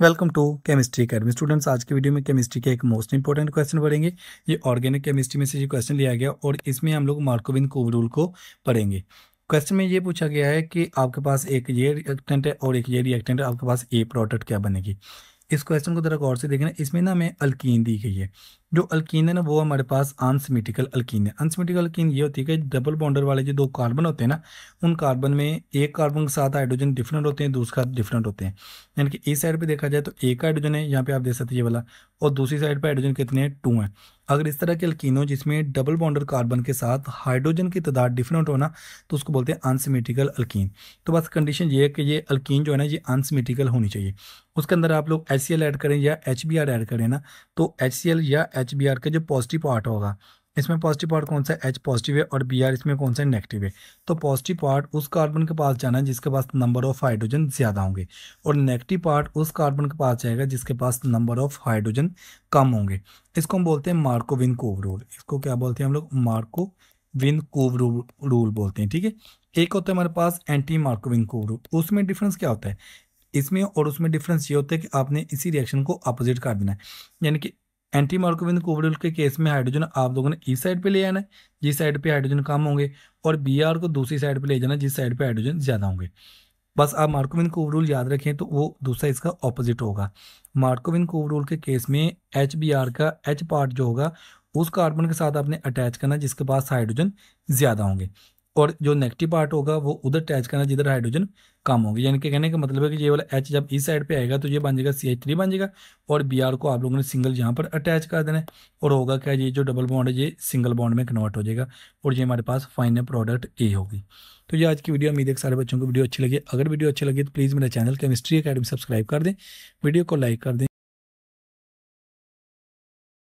welcome to chemistry academy students आज के video में केमिस्ट्री के एक मोस्ट इंपॉर्टेंट क्वेश्चन पढ़ेंगे ये ऑर्गेनिक केमिस्ट्री में से ये क्वेश्चन लिया गया और इसमें हम लोग मार्कोविन कोव रूल को पढ़ेंगे क्वेश्चन में ये पूछा गया है कि आपके पास एक ये रिएक्टेंट है और एक ये रिएक्टेंट है आपके पास ए प्रोडक्ट क्या बनेगी इस क्वेश्चन को जरा गौर से देखना इसमें ना हमें अल्कीन दी गई है जो अल्किन है ना वो हमारे पास अनसीमेटिकल अल्किन है अनसीमेटिकल अल्किन ये होती है कि डबल बॉन्डर वाले जो दो कार्बन होते हैं ना उन कार्बन में एक कार्बन के साथ हाइड्रोजन डिफरेंट होते हैं दूसरा डिफरेंट होते हैं यानी कि इस साइड पर देखा जाए तो एक हाइड्रोजन है यहाँ पे आप देख सकते हैं ये वाला और दूसरी साइड पर हाइड्रोजन कितने टू हैं अगर इस तरह के हो जिसमें डबल बॉन्डर कार्बन के साथ हाइड्रोजन की तादाद डिफरेंट हो ना तो उसको बोलते हैं अनसीमेटिकल अल्किन तो बस कंडीशन ये है कि ये अल्किन जो है ना ये अनसीमेटिकल होनी चाहिए उसके अंदर आप लोग एच ऐड करें या एच ऐड करें ना तो एच या एच बी आर का जो पॉजिटिव पार्ट होगा इसमें पॉजिटिव पार्ट कौन सा एच पॉजिटिव है और बी आर इसमें कौन सा नेगेटिव है तो पॉजिटिव पार्ट उस कार्बन के पास जाना है जिसके पास नंबर ऑफ हाइड्रोजन ज़्यादा होंगे और नेगेटिव पार्ट उस कार्बन के पास जाएगा जिसके पास नंबर ऑफ हाइड्रोजन कम होंगे इसको हम बोलते हैं मार्कोविन कोव रूल इसको क्या बोलते हैं हम लोग Markovnikov rule, rule बोलते हैं ठीक है एक होता है हमारे पास एंटी मार्कोविन कोव रूल उसमें डिफरेंस क्या होता है इसमें और उसमें डिफरेंस ये होता है कि आपने इसी रिएक्शन को अपोजिट कर देना है यानी कि एंटी मार्कोविन कोवडुल के केस में हाइड्रोजन आप लोगों ने इस साइड पे ले आना है जिस साइड पे हाइड्रोजन कम होंगे और बी आर को दूसरी साइड पे ले जाना जिस साइड पे हाइड्रोजन ज़्यादा होंगे बस आप मार्कोविन कोवरूल याद रखें तो वो दूसरा इसका ऑपोजिट होगा मार्कोविन कोवरूल के केस में एच बी आर का एच पार्ट जो होगा उस कार्बन के साथ आपने अटैच करना जिसके पास हाइड्रोजन ज़्यादा होंगे और जो नेगेटिव पार्ट होगा वो उधर अटैच करना जिधर हाइड्रोजन कम होगी यानी कि कहने का मतलब है कि ये वाला एच जब इस साइड पे आएगा तो ये बन जाएगा सी एच थ्री बन जाएगा और बी आर को आप लोगों ने सिंगल यहाँ पर अटैच कर देना है और होगा क्या ये जो डबल बॉन्ड है ये सिंगल बॉन्ड में कन्वर्ट हो जाएगा और ये हमारे पास फाइनल प्रोडक्ट ए होगी तो ये आज की वीडियो उम्मीद है सारे बच्चों को वीडियो अच्छी लगी अगर वीडियो अच्छी लगी तो प्लीज़ मेरा चैनल केमिस्ट्री अकेडमी सब्सक्राइब कर दें वीडियो को लाइक कर दें